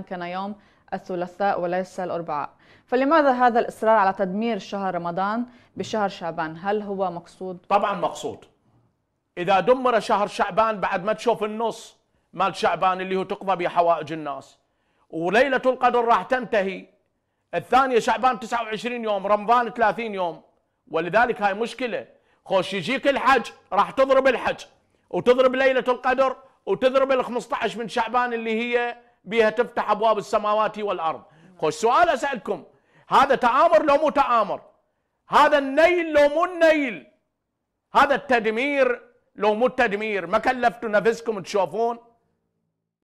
كان يوم الثلاثاء وليس الأربعاء فلماذا هذا الإصرار على تدمير شهر رمضان بشهر شعبان هل هو مقصود؟ طبعا مقصود إذا دمر شهر شعبان بعد ما تشوف النص مال شعبان اللي هو تقضى بحوائج الناس وليلة القدر راح تنتهي الثانية شعبان 29 يوم رمضان 30 يوم ولذلك هاي مشكلة خوش يجيك الحج راح تضرب الحج وتضرب ليلة القدر وتضرب ال 15 من شعبان اللي هي بها تفتح ابواب السماوات والارض خش سؤال اسالكم هذا تآمر لو مو تآمر هذا النيل لو مو النيل هذا التدمير لو مو التدمير ما كلفتوا نفسكم تشوفون